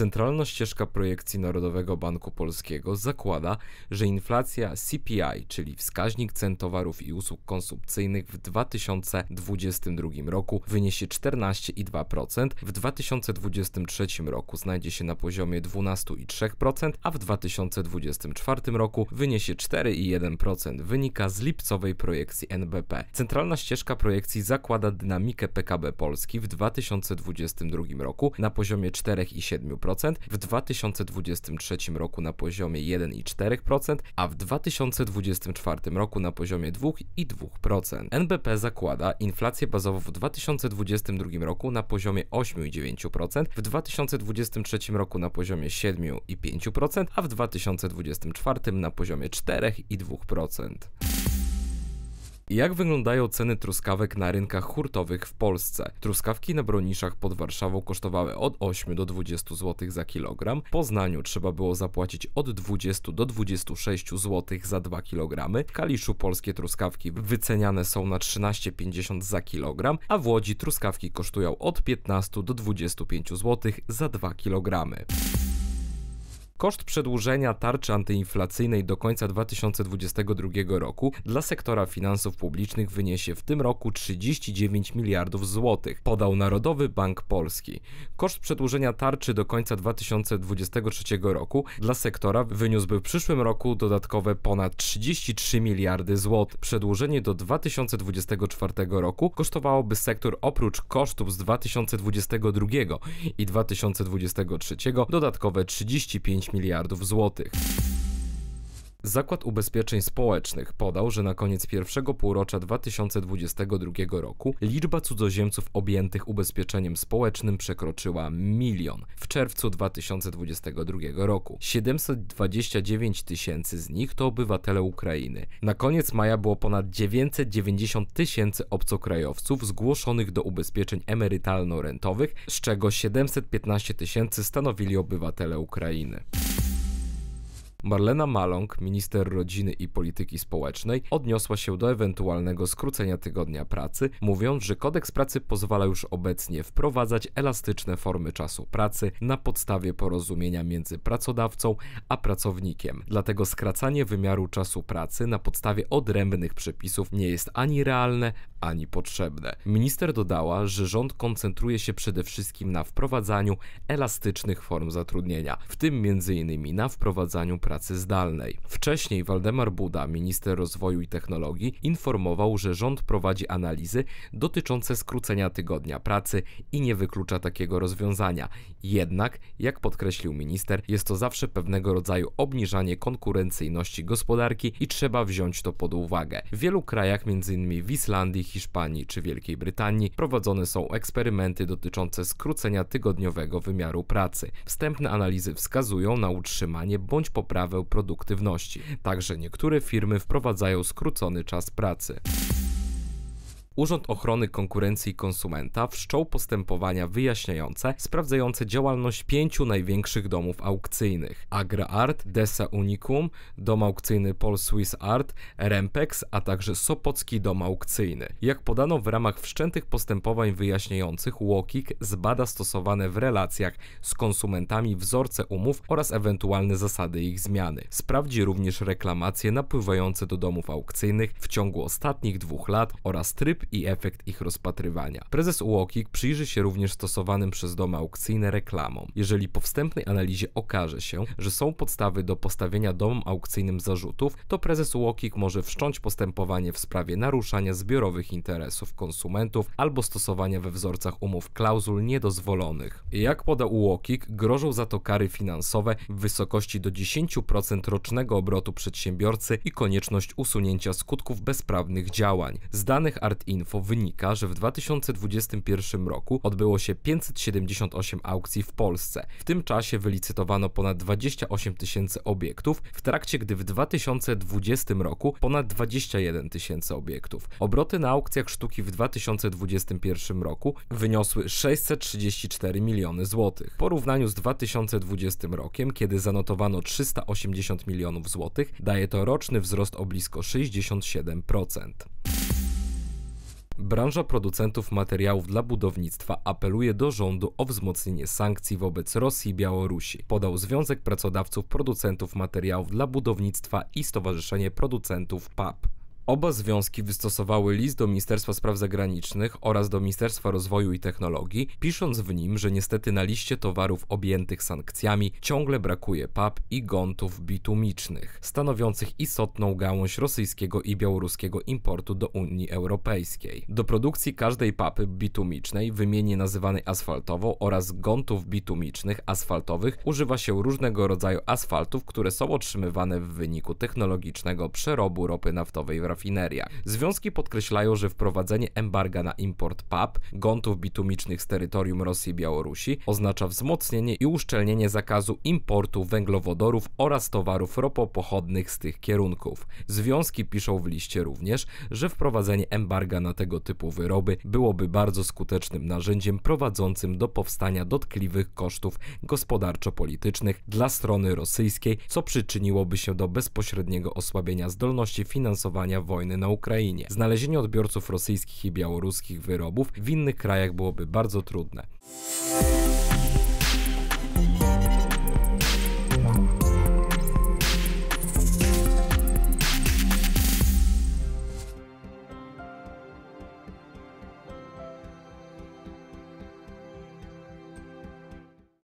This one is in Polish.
Centralna ścieżka projekcji Narodowego Banku Polskiego zakłada, że inflacja CPI, czyli wskaźnik cen towarów i usług konsumpcyjnych w 2022 roku wyniesie 14,2%, w 2023 roku znajdzie się na poziomie 12,3%, a w 2024 roku wyniesie 4,1%, wynika z lipcowej projekcji NBP. Centralna ścieżka projekcji zakłada dynamikę PKB Polski w 2022 roku na poziomie 4,7%, w 2023 roku na poziomie 1,4%, a w 2024 roku na poziomie 2,2%. NBP zakłada inflację bazową w 2022 roku na poziomie 8,9%, w 2023 roku na poziomie 7,5%, a w 2024 na poziomie 4,2%. Jak wyglądają ceny truskawek na rynkach hurtowych w Polsce? Truskawki na broniszach pod Warszawą kosztowały od 8 do 20 zł za kilogram. W Poznaniu trzeba było zapłacić od 20 do 26 zł za 2 kg. W Kaliszu polskie truskawki wyceniane są na 13,50 za kilogram, a w Łodzi truskawki kosztują od 15 do 25 zł za 2 kg. Koszt przedłużenia tarczy antyinflacyjnej do końca 2022 roku dla sektora finansów publicznych wyniesie w tym roku 39 miliardów złotych, podał Narodowy Bank Polski. Koszt przedłużenia tarczy do końca 2023 roku dla sektora wyniósłby w przyszłym roku dodatkowe ponad 33 miliardy złotych. Przedłużenie do 2024 roku kosztowałoby sektor oprócz kosztów z 2022 i 2023 dodatkowe 35 miliardów złotych. Zakład Ubezpieczeń Społecznych podał, że na koniec pierwszego półrocza 2022 roku liczba cudzoziemców objętych ubezpieczeniem społecznym przekroczyła milion. W czerwcu 2022 roku 729 tysięcy z nich to obywatele Ukrainy. Na koniec maja było ponad 990 tysięcy obcokrajowców zgłoszonych do ubezpieczeń emerytalno-rentowych, z czego 715 tysięcy stanowili obywatele Ukrainy. Marlena Maląg, minister rodziny i polityki społecznej, odniosła się do ewentualnego skrócenia tygodnia pracy, mówiąc, że kodeks pracy pozwala już obecnie wprowadzać elastyczne formy czasu pracy na podstawie porozumienia między pracodawcą a pracownikiem. Dlatego skracanie wymiaru czasu pracy na podstawie odrębnych przepisów nie jest ani realne, ani potrzebne. Minister dodała, że rząd koncentruje się przede wszystkim na wprowadzaniu elastycznych form zatrudnienia, w tym m.in. na wprowadzaniu pracy zdalnej. Wcześniej Waldemar Buda, minister rozwoju i technologii, informował, że rząd prowadzi analizy dotyczące skrócenia tygodnia pracy i nie wyklucza takiego rozwiązania. Jednak, jak podkreślił minister, jest to zawsze pewnego rodzaju obniżanie konkurencyjności gospodarki i trzeba wziąć to pod uwagę. W wielu krajach, m.in. w Islandii, Hiszpanii czy Wielkiej Brytanii prowadzone są eksperymenty dotyczące skrócenia tygodniowego wymiaru pracy. Wstępne analizy wskazują na utrzymanie bądź poprawę produktywności. Także niektóre firmy wprowadzają skrócony czas pracy. Urząd Ochrony Konkurencji i Konsumenta wszczął postępowania wyjaśniające sprawdzające działalność pięciu największych domów aukcyjnych: Agra Art, Desa Unicum, dom aukcyjny Pol Swiss Art, Rempex, a także Sopocki Dom Aukcyjny. Jak podano w ramach wszczętych postępowań wyjaśniających, Łokik zbada stosowane w relacjach z konsumentami wzorce umów oraz ewentualne zasady ich zmiany. Sprawdzi również reklamacje napływające do domów aukcyjnych w ciągu ostatnich dwóch lat oraz tryb i efekt ich rozpatrywania. Prezes UOKiK przyjrzy się również stosowanym przez domy aukcyjne reklamom. Jeżeli po wstępnej analizie okaże się, że są podstawy do postawienia domom aukcyjnym zarzutów, to prezes UOKiK może wszcząć postępowanie w sprawie naruszania zbiorowych interesów konsumentów albo stosowania we wzorcach umów klauzul niedozwolonych. Jak poda UOKiK, grożą za to kary finansowe w wysokości do 10% rocznego obrotu przedsiębiorcy i konieczność usunięcia skutków bezprawnych działań. Z danych Art Info wynika, że w 2021 roku odbyło się 578 aukcji w Polsce. W tym czasie wylicytowano ponad 28 tysięcy obiektów, w trakcie gdy w 2020 roku ponad 21 tysięcy obiektów. Obroty na aukcjach sztuki w 2021 roku wyniosły 634 miliony złotych. W porównaniu z 2020 rokiem, kiedy zanotowano 380 milionów złotych, daje to roczny wzrost o blisko 67%. Branża producentów materiałów dla budownictwa apeluje do rządu o wzmocnienie sankcji wobec Rosji i Białorusi, podał Związek Pracodawców Producentów Materiałów dla Budownictwa i Stowarzyszenie Producentów PAP. Oba związki wystosowały list do Ministerstwa Spraw Zagranicznych oraz do Ministerstwa Rozwoju i Technologii, pisząc w nim, że niestety na liście towarów objętych sankcjami ciągle brakuje pap i gontów bitumicznych, stanowiących istotną gałąź rosyjskiego i białoruskiego importu do Unii Europejskiej. Do produkcji każdej papy bitumicznej, wymiennie nazywanej asfaltową oraz gontów bitumicznych asfaltowych używa się różnego rodzaju asfaltów, które są otrzymywane w wyniku technologicznego przerobu ropy naftowej w rafinerii rafineria. Związki podkreślają, że wprowadzenie embarga na import PAP, gontów bitumicznych z terytorium Rosji i Białorusi oznacza wzmocnienie i uszczelnienie zakazu importu węglowodorów oraz towarów ropopochodnych z tych kierunków. Związki piszą w liście również, że wprowadzenie embarga na tego typu wyroby byłoby bardzo skutecznym narzędziem prowadzącym do powstania dotkliwych kosztów gospodarczo-politycznych dla strony rosyjskiej, co przyczyniłoby się do bezpośredniego osłabienia zdolności finansowania wojny na Ukrainie. Znalezienie odbiorców rosyjskich i białoruskich wyrobów w innych krajach byłoby bardzo trudne.